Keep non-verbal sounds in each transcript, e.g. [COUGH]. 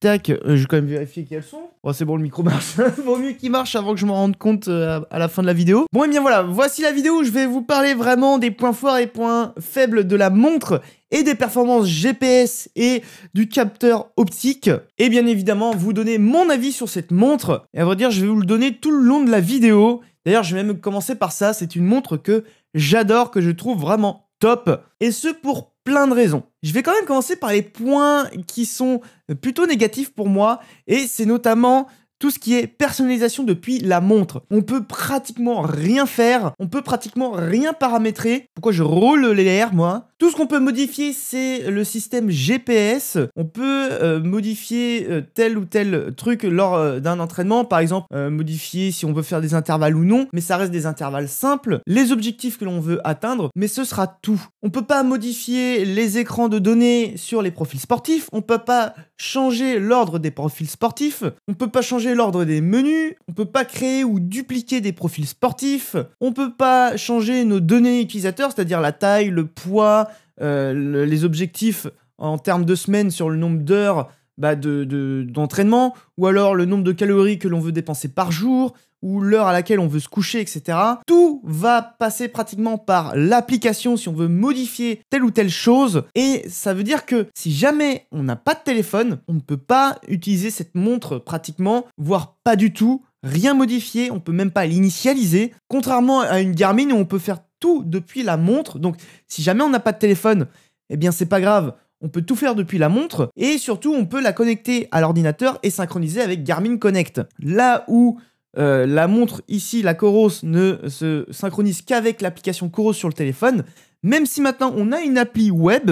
Tac, euh, je vais quand même vérifier qu'elles sont. Oh, c'est bon, le micro marche. [LAUGHS] Vaut mieux qu'il marche avant que je m'en rende compte euh, à la fin de la vidéo. Bon, et eh bien voilà, voici la vidéo où je vais vous parler vraiment des points forts et points faibles de la montre et des performances GPS et du capteur optique. Et bien évidemment, vous donner mon avis sur cette montre. Et à vrai dire, je vais vous le donner tout le long de la vidéo. D'ailleurs, je vais même commencer par ça. C'est une montre que j'adore, que je trouve vraiment top. Et ce pour plein de raisons. Je vais quand même commencer par les points qui sont euh, plutôt négatifs pour moi, et c'est notamment tout ce qui est personnalisation depuis la montre. On peut pratiquement rien faire, on peut pratiquement rien paramétrer. Pourquoi je roule les airs, moi Tout ce qu'on peut modifier, c'est le système GPS. On peut euh, modifier euh, tel ou tel truc lors euh, d'un entraînement, par exemple, modifier si on veut faire des intervalles ou non, mais ça reste des intervalles simples, les objectifs que l'on veut atteindre, mais ce sera tout. On peut pas modifier les écrans de données sur les profils sportifs, on peut pas changer l'ordre des profils sportifs, on peut pas changer l'ordre des menus, on peut pas créer ou dupliquer des profils sportifs, on peut pas changer nos données utilisateurs, c'est-à-dire la taille, le poids, euh, les objectifs en termes de semaines sur le nombre d'heures bah, d'entraînement, ou alors le nombre de calories que l'on veut dépenser par jour, ou l'heure à laquelle on veut se coucher, etc. Tout va passer pratiquement par l'application si on veut modifier telle ou telle chose. Et ça veut dire que si jamais on n'a pas de téléphone, on ne peut pas utiliser cette montre pratiquement, voire pas du tout, rien modifier, on peut même pas l'initialiser. Contrairement à une Garmin où on peut faire tout depuis la montre. Donc si jamais on n'a pas de téléphone, eh bien c'est pas grave, on peut tout faire depuis la montre et surtout on peut la connecter à l'ordinateur et synchroniser avec Garmin Connect. Là où euh, la montre ici, la Coros, ne se synchronise qu'avec l'application Coros sur le téléphone. Même si maintenant on a une appli web,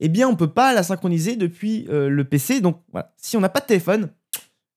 eh bien on ne peut pas la synchroniser depuis euh, le PC. Donc voilà, si on n'a pas de téléphone,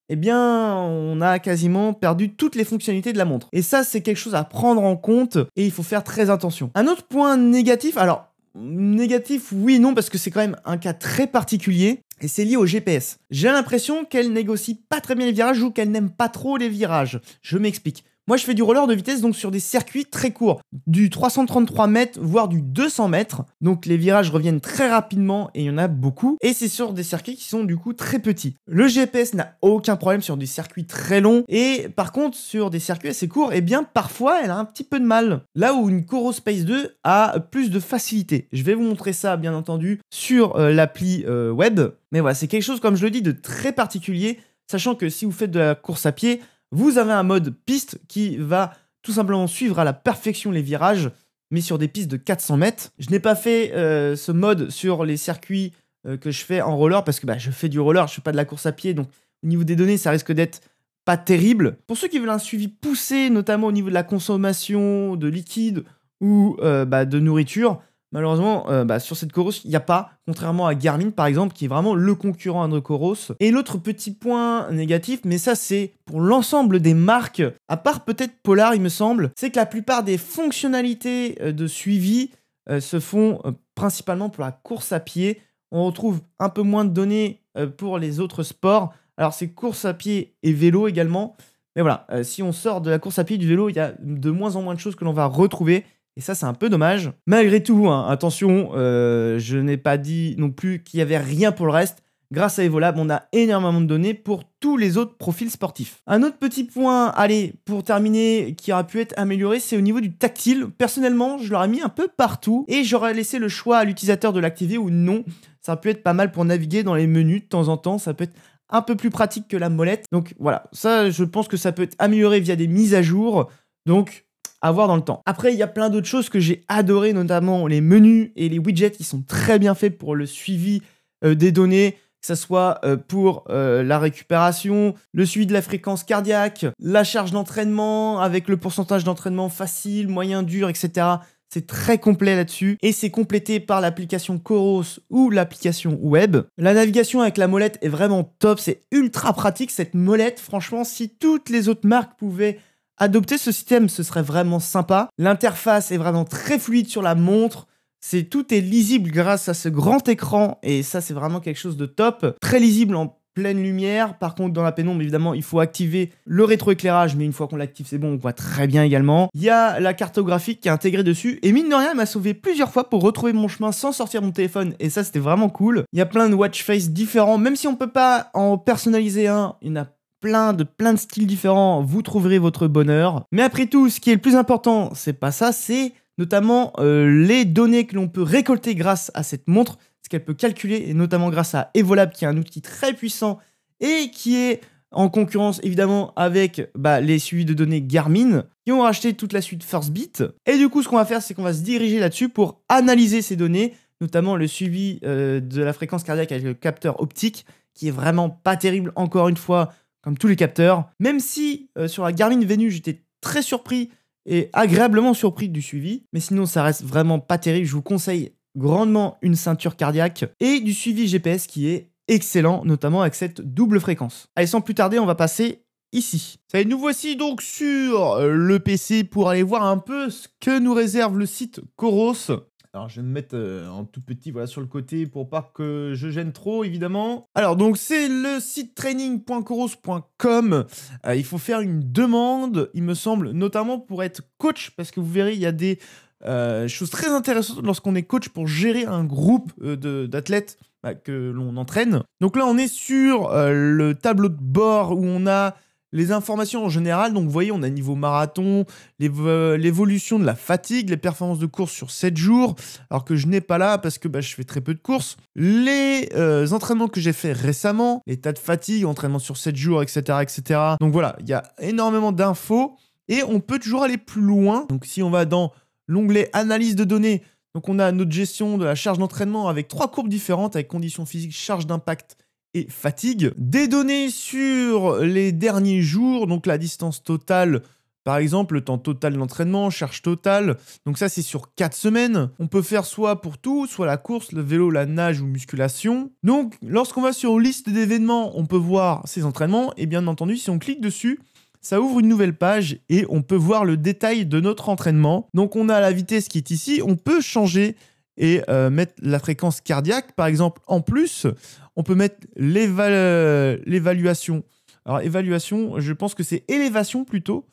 eh bien on a quasiment perdu toutes les fonctionnalités de la montre. Et ça c'est quelque chose à prendre en compte et il faut faire très attention. Un autre point négatif, alors négatif oui non parce que c'est quand même un cas très particulier, et c'est lié au GPS. J'ai l'impression qu'elle négocie pas très bien les virages ou qu'elle n'aime pas trop les virages. Je m'explique. Moi, je fais du roller de vitesse donc sur des circuits très courts, du 333 mètres, voire du 200 mètres. Donc les virages reviennent très rapidement et il y en a beaucoup. Et c'est sur des circuits qui sont du coup très petits. Le GPS n'a aucun problème sur des circuits très longs. Et par contre, sur des circuits assez courts, eh bien parfois elle a un petit peu de mal. Là où une Coro Space 2 a plus de facilité. Je vais vous montrer ça bien entendu sur euh, l'appli euh, web. Mais voilà, c'est quelque chose, comme je le dis, de très particulier. Sachant que si vous faites de la course à pied, vous avez un mode piste qui va tout simplement suivre à la perfection les virages, mais sur des pistes de 400 mètres. Je n'ai pas fait euh, ce mode sur les circuits euh, que je fais en roller parce que bah, je fais du roller, je ne fais pas de la course à pied, donc au niveau des données, ça risque d'être pas terrible. Pour ceux qui veulent un suivi poussé, notamment au niveau de la consommation de liquide ou euh, bah, de nourriture, Malheureusement, euh, bah, sur cette Coros, il n'y a pas, contrairement à Garmin par exemple, qui est vraiment le concurrent de Coros. Et l'autre petit point négatif, mais ça c'est pour l'ensemble des marques, à part peut-être Polar il me semble, c'est que la plupart des fonctionnalités euh, de suivi euh, se font principalement pour la course à pied. On retrouve un peu moins de données pour les autres sports. Alors c'est course à pied et vélo également. Mais voilà, si on sort de la course à pied du vélo, il y a de moins en moins de choses que l'on va retrouver et ça, c'est un peu dommage. Malgré tout, hein, attention, euh, je n'ai pas dit non plus qu'il n'y avait rien pour le reste. Grâce à Evolab, on a énormément de données pour tous les autres profils sportifs. Un autre petit point, allez, pour terminer, qui aura pu être amélioré, c'est au niveau du tactile. Personnellement, je l'aurais mis un peu partout et j'aurais laissé le choix à l'utilisateur de l'activer ou non. Ça pu être pas mal pour naviguer dans les menus de temps en temps, ça peut être un peu plus pratique que la molette. Donc voilà, ça, je pense que ça peut être amélioré via des mises à jour. Donc avoir dans le temps. Après, il y a plein d'autres choses que j'ai adoré, notamment les menus et les widgets qui sont très bien faits pour le suivi euh, des données, que ce soit euh, pour euh, la récupération, le suivi de la fréquence cardiaque, la charge d'entraînement avec le pourcentage d'entraînement facile, moyen, dur, etc. C'est très complet là-dessus et c'est complété par l'application Coros ou l'application web. La navigation avec la molette est vraiment top, c'est ultra pratique cette molette. Franchement, si toutes les autres marques pouvaient Adopter ce système, ce serait vraiment sympa. L'interface est vraiment très fluide sur la montre. C'est tout est lisible grâce à ce grand écran et ça c'est vraiment quelque chose de top. Très lisible en pleine lumière. Par contre, dans la pénombre, évidemment, il faut activer le rétroéclairage, mais une fois qu'on l'active, c'est bon, on voit très bien également. Il y a la cartographie qui est intégrée dessus, et mine de rien, elle m'a sauvé plusieurs fois pour retrouver mon chemin sans sortir mon téléphone, et ça, c'était vraiment cool. Il y a plein de watch face différents, même si on peut pas en personnaliser un, il y en a plein de plein de styles différents, vous trouverez votre bonheur. Mais après tout, ce qui est le plus important, c'est pas ça, c'est notamment euh, les données que l'on peut récolter grâce à cette montre, ce qu'elle peut calculer, et notamment grâce à Evolab, qui est un outil très puissant et qui est en concurrence évidemment avec bah, les suivis de données Garmin, qui ont racheté toute la suite Firstbeat. Et du coup, ce qu'on va faire, c'est qu'on va se diriger là-dessus pour analyser ces données, notamment le suivi euh, de la fréquence cardiaque avec le capteur optique, qui est vraiment pas terrible encore une fois comme tous les capteurs. Même si euh, sur la Garmin Vénus, j'étais très surpris et agréablement surpris du suivi, mais sinon ça reste vraiment pas terrible. Je vous conseille grandement une ceinture cardiaque et du suivi GPS qui est excellent, notamment avec cette double fréquence. Allez, sans plus tarder, on va passer ici. Ça nous voici donc sur le PC pour aller voir un peu ce que nous réserve le site Coros. Alors je vais me mettre euh, en tout petit voilà sur le côté pour pas que je gêne trop évidemment. Alors donc c'est le site training.coros.com. Euh, il faut faire une demande, il me semble, notamment pour être coach parce que vous verrez il y a des euh, choses très intéressantes lorsqu'on est coach pour gérer un groupe d'athlètes bah, que l'on entraîne. Donc là on est sur le tableau de bord où on a les informations en général, donc vous voyez, on a niveau marathon, euh, l'évolution de la fatigue, les performances de course sur 7 jours, alors que je n'ai pas là parce que bah, je fais très peu de courses, les euh, entraînements que j'ai fait récemment, l'état de fatigue, entraînement sur 7 jours, etc. etc. Donc voilà, il y a énormément d'infos et on peut toujours aller plus loin. Donc si on va dans l'onglet analyse de données, donc on a notre gestion de la charge d'entraînement avec trois courbes différentes, avec conditions physiques, charge d'impact, et fatigue. Des données sur les derniers jours, donc la distance totale par exemple, le temps total d'entraînement, charge totale. Donc ça, c'est sur 4 semaines. On peut faire soit pour tout, soit la course, le vélo, la nage ou musculation. Donc, lorsqu'on va sur liste d'événements, on peut voir ces entraînements. Et bien entendu, si on clique dessus, ça ouvre une nouvelle page et on peut voir le détail de notre entraînement. Donc on a la vitesse qui est ici. On peut changer et euh, mettre la fréquence cardiaque, par exemple. En plus, on peut mettre l'évaluation. Alors, évaluation, je pense que c'est élévation plutôt.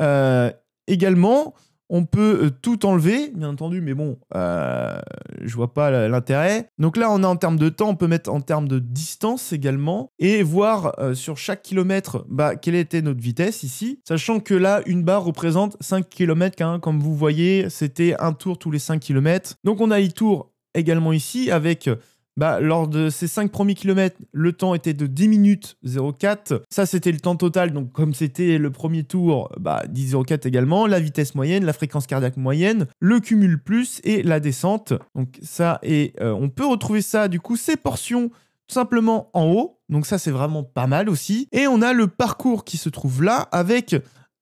Euh, également, on peut euh, tout enlever, bien entendu, mais bon, euh, je vois pas l'intérêt. Donc là, on a en termes de temps, on peut mettre en termes de distance également, et voir euh, sur chaque kilomètre, bah, quelle était notre vitesse ici, sachant que là, une barre représente 5 km, hein, comme vous voyez, c'était un tour tous les 5 km. Donc on a e-tour également ici, avec bah, lors de ces 5 premiers kilomètres, le temps était de 10 minutes 04. Ça, c'était le temps total. Donc, comme c'était le premier tour, bah, 10.04 également. La vitesse moyenne, la fréquence cardiaque moyenne, le cumul plus et la descente. Donc, ça, et euh, on peut retrouver ça, du coup, ces portions tout simplement en haut. Donc, ça, c'est vraiment pas mal aussi. Et on a le parcours qui se trouve là avec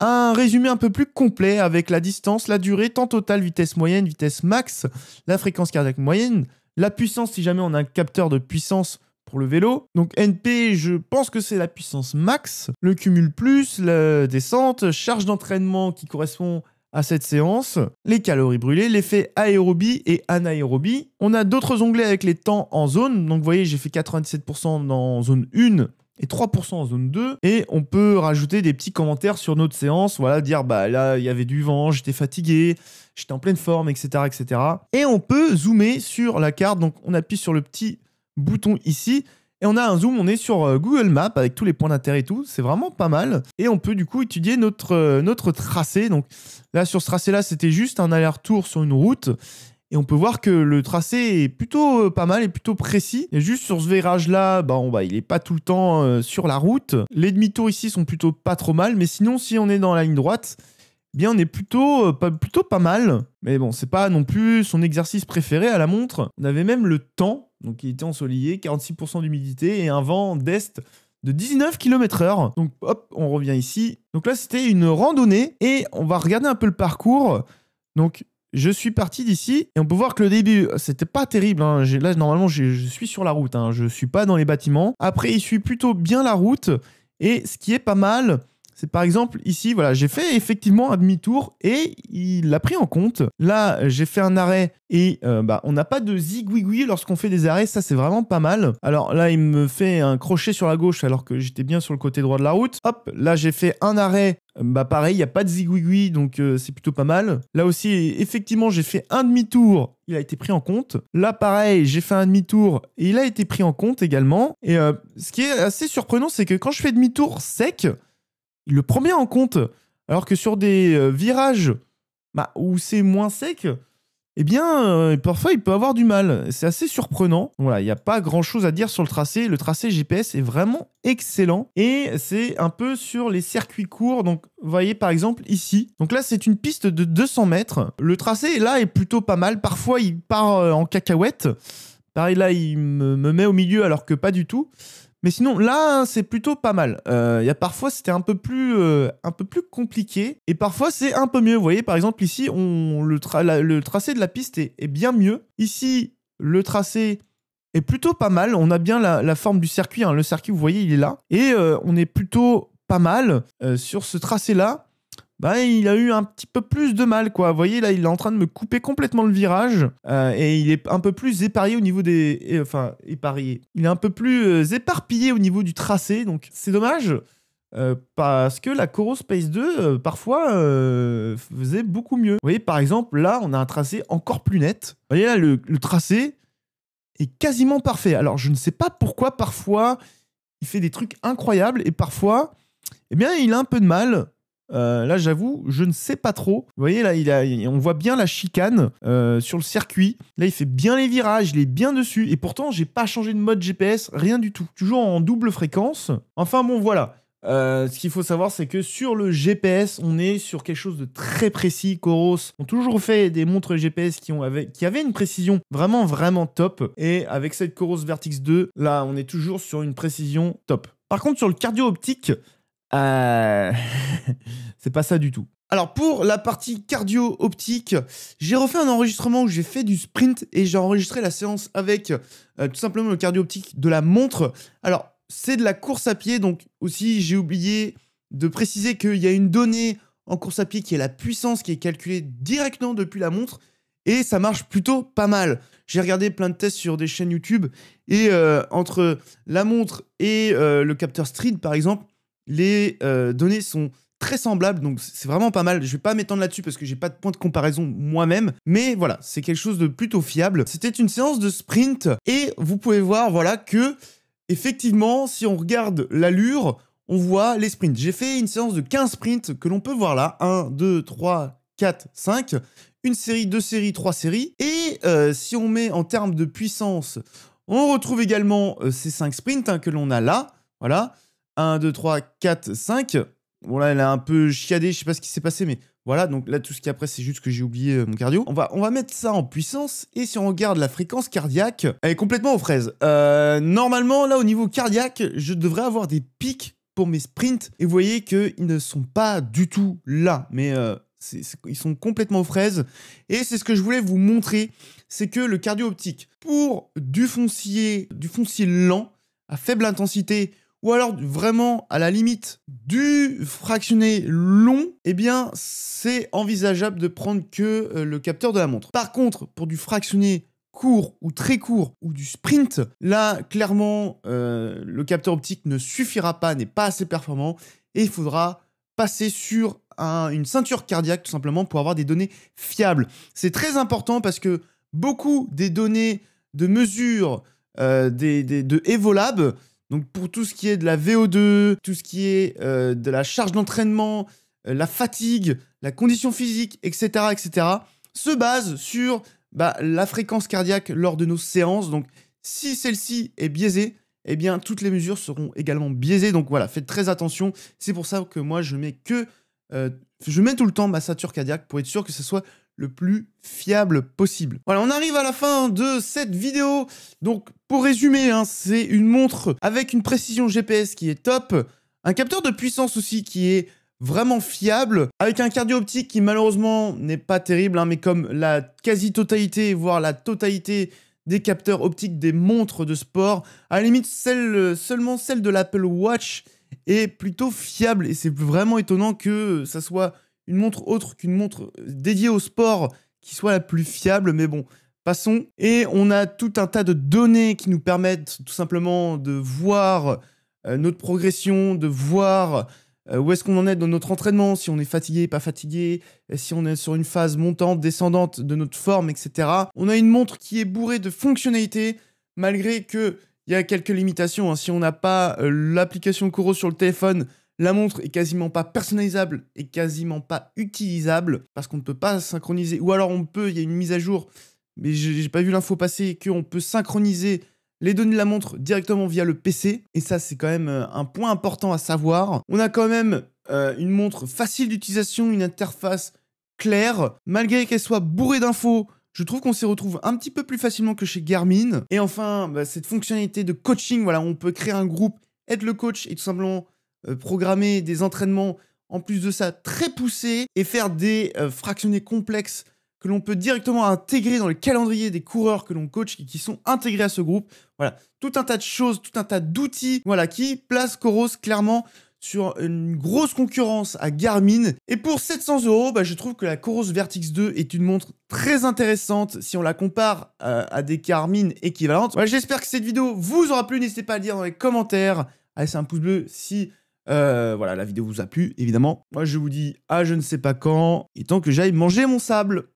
un résumé un peu plus complet avec la distance, la durée, temps total, vitesse moyenne, vitesse max, la fréquence cardiaque moyenne, la puissance, si jamais on a un capteur de puissance pour le vélo. Donc NP, je pense que c'est la puissance max, le cumul plus, la descente, charge d'entraînement qui correspond à cette séance, les calories brûlées, l'effet aérobie et anaérobie. On a d'autres onglets avec les temps en zone. Donc vous voyez, j'ai fait 97% dans zone 1 et 3% en zone 2. Et on peut rajouter des petits commentaires sur notre séance, voilà, dire bah là il y avait du vent, j'étais fatigué, j'étais en pleine forme, etc., etc. Et on peut zoomer sur la carte, donc on appuie sur le petit bouton ici. Et on a un zoom, on est sur euh, Google Maps avec tous les points d'intérêt et tout, c'est vraiment pas mal. Et on peut du coup étudier notre, euh, notre tracé. Donc là sur ce tracé là c'était juste un aller-retour sur une route. Et on peut voir que le tracé est plutôt euh, pas mal et plutôt précis. Et juste sur ce virage-là, bah, bah, il est pas tout le temps euh, sur la route. Les demi-tours ici sont plutôt pas trop mal, mais sinon, si on est dans la ligne droite, eh bien on est plutôt, euh, pas, plutôt pas mal. Mais bon, c'est pas non plus son exercice préféré à la montre. On avait même le temps, donc il était ensoleillé, 46% d'humidité et un vent d'est de 19 km h Donc hop, on revient ici. Donc là, c'était une randonnée et on va regarder un peu le parcours. Donc je suis parti d'ici et on peut voir que le début, c'était pas terrible. Hein. Là, normalement, je suis sur la route. je hein. Je suis pas dans les bâtiments. Après, il suit plutôt bien la route. Et ce qui est pas mal, c'est par exemple ici, voilà, j'ai fait effectivement un demi-tour et il l'a pris en compte. Là, j'ai fait un arrêt et euh, bah, on n'a pas de zigouigoui lorsqu'on fait des arrêts, ça c'est vraiment pas mal. Alors là, il me fait un crochet sur la gauche alors que j'étais bien sur le côté droit de la route. Hop, là j'ai fait un arrêt bah pareil, il n'y a pas de zigouigoui, donc euh, c'est plutôt pas mal. Là aussi, effectivement, j'ai fait un demi-tour, il a été pris en compte. Là, pareil, j'ai fait un demi-tour et il a été pris en compte également. Et euh, ce qui est assez surprenant, c'est que quand je fais demi-tour sec, il le prend bien en compte. Alors que sur des euh, virages bah, où c'est moins sec, eh bien, euh, parfois, il peut avoir du mal. C'est assez surprenant. Voilà, il n'y a pas grand-chose à dire sur le tracé. Le tracé GPS est vraiment excellent. Et c'est un peu sur les circuits courts. Donc, vous voyez, par exemple, ici. Donc là, c'est une piste de 200 mètres. Le tracé, là, est plutôt pas mal. Parfois, il part euh, en cacahuète. Pareil, là, il me met au milieu alors que pas du tout. Mais sinon, là, hein, c'est plutôt pas mal. Il euh, y a parfois, c'était un peu plus, euh, un peu plus compliqué, et parfois c'est un peu mieux. Vous voyez, par exemple ici, on le, le tracé de la piste est, bien mieux. Ici, le tracé est plutôt pas mal. On a bien la, forme du circuit. Hein. Le circuit, vous voyez, il est là, et euh, on est plutôt pas mal sur ce tracé-là. Bah, il a eu un petit peu plus de mal, quoi. Vous voyez, là, il est en train de me couper complètement le virage euh, et il est un peu plus éparillé au niveau des. enfin, éparillé. Il est un peu plus euh, éparpillé au niveau du tracé, donc c'est dommage. Euh, parce que la Coro Space 2 parfois faisait beaucoup mieux. Vous voyez par exemple là on a un tracé encore plus net. Vous voyez là le tracé est quasiment parfait. Alors je ne sais pas pourquoi parfois il fait des trucs incroyables et parfois eh bien il a un peu de mal euh, là, j'avoue, je ne sais pas trop. Vous voyez, là, il a, on voit bien la chicane euh, sur le circuit. Là, il fait bien les virages, il est bien dessus. Et pourtant, j'ai pas changé de mode GPS, rien du tout. Toujours en double fréquence. Enfin, bon, voilà. Euh, ce qu'il faut savoir, c'est que sur le GPS, on est sur quelque chose de très précis. Coros ont toujours fait des montres GPS qui, ont qui avaient une précision vraiment, vraiment top. Et avec cette Coros Vertix 2, là, on est toujours sur une précision top. Par contre, sur le cardio-optique, euh, [LAUGHS] c'est pas ça du tout. Alors pour la partie cardio-optique, j'ai refait un enregistrement où j'ai fait du sprint et j'ai enregistré la séance avec euh, tout simplement le cardio-optique de la montre. Alors c'est de la course à pied, donc aussi j'ai oublié de préciser qu'il y a une donnée en course à pied qui est la puissance qui est calculée directement depuis la montre et ça marche plutôt pas mal. J'ai regardé plein de tests sur des chaînes YouTube et euh, entre la montre et le capteur Street, par exemple, les euh, données sont très semblables, donc c'est vraiment pas mal. Je vais pas m'étendre là-dessus parce que j'ai pas de point de comparaison moi-même, mais voilà, c'est quelque chose de plutôt fiable. C'était une séance de sprint et vous pouvez voir, voilà, que effectivement, si on regarde l'allure, on voit les sprints. J'ai fait une séance de 15 sprints que l'on peut voir là. 1, 2, 3, 4, 5. Une série, deux séries, trois séries. Et euh, si on met en termes de puissance, on retrouve également euh, ces 5 sprints hein, que l'on a là. Voilà. 1, 2, 3, 4, 5. Bon là, elle a un peu chiadé, je sais pas ce qui s'est passé, mais voilà, donc là, tout ce qui après, c'est juste que j'ai oublié euh, mon cardio. On va, on va mettre ça en puissance, et si on regarde la fréquence cardiaque, elle est complètement aux fraises. Euh, normalement, là, au niveau cardiaque, je devrais avoir des pics pour mes sprints, et vous voyez qu'ils ne sont pas du tout là, mais euh, ils sont complètement aux fraises, et c'est ce que je voulais vous montrer, c'est que le cardio optique, pour du foncier, du foncier lent, à faible intensité, ou alors vraiment à la limite du fractionné long, eh bien c'est envisageable de prendre que euh, le capteur de la montre. Par contre, pour du fractionné court ou très court ou du sprint, là clairement euh, le capteur optique ne suffira pas, n'est pas assez performant et il faudra passer sur une ceinture cardiaque tout simplement pour avoir des données fiables. C'est très important parce que beaucoup des données de mesure euh, des, de Evolab donc pour tout ce qui est de la VO2, tout ce qui est euh, de la charge d'entraînement, euh, la fatigue, la condition physique, etc., etc., se base sur bah, la fréquence cardiaque lors de nos séances. Donc si celle-ci est biaisée, eh bien toutes les mesures seront également biaisées. Donc voilà, faites très attention. C'est pour ça que moi je mets que euh, je mets tout le temps ma sature cardiaque pour être sûr que ce soit le plus fiable possible. Voilà, on arrive à la fin de cette vidéo. Donc, pour résumer, hein, c'est une montre avec une précision GPS qui est top, un capteur de puissance aussi qui est vraiment fiable, avec un cardio optique qui malheureusement n'est pas terrible, hein, mais comme la quasi-totalité, voire la totalité des capteurs optiques des montres de sport, à la limite celle, seulement celle de l'Apple Watch est plutôt fiable et c'est vraiment étonnant que ça soit une montre autre qu'une montre euh, dédiée au sport qui soit la plus fiable, mais bon, passons. Et on a tout un tas de données qui nous permettent tout simplement de voir euh, notre progression, de voir euh, où est-ce qu'on en est dans notre entraînement, si on est fatigué, pas fatigué, si on est sur une phase montante, descendante de notre forme, etc. On a une montre qui est bourrée de fonctionnalités, malgré que il y a quelques limitations. Hein. Si on n'a pas l'application Coro sur le téléphone, la montre est quasiment pas personnalisable et quasiment pas utilisable parce qu'on ne peut pas synchroniser. Ou alors on peut, il y a une mise à jour, mais je n'ai pas vu l'info passer, qu'on peut synchroniser les données de la montre directement via le PC. Et ça, c'est quand même euh, un point important à savoir. On a quand même euh, une montre facile d'utilisation, une interface claire, malgré qu'elle soit bourrée d'infos. Je trouve qu'on s'y retrouve un petit peu plus facilement que chez Garmin. Et enfin, bah, cette fonctionnalité de coaching, voilà, on peut créer un groupe, être le coach et tout simplement euh, programmer des entraînements en plus de ça très poussés et faire des euh, fractionnés complexes que l'on peut directement intégrer dans le calendrier des coureurs que l'on coach qui, sont intégrés à ce groupe. Voilà, tout un tas de choses, tout un tas d'outils, voilà, qui place Coros clairement sur une grosse concurrence à Garmin. Et pour 700 euros, bah, je trouve que la Coros Vertix 2 est une montre très intéressante si on la compare euh, à des Garmin équivalentes. j'espère que cette vidéo vous aura plu. N'hésitez pas à le dire dans les commentaires, allez c'est un pouce bleu si euh, voilà, la vidéo vous a plu, évidemment. Moi, je vous dis à je ne sais pas quand, et tant que j'aille manger mon sable.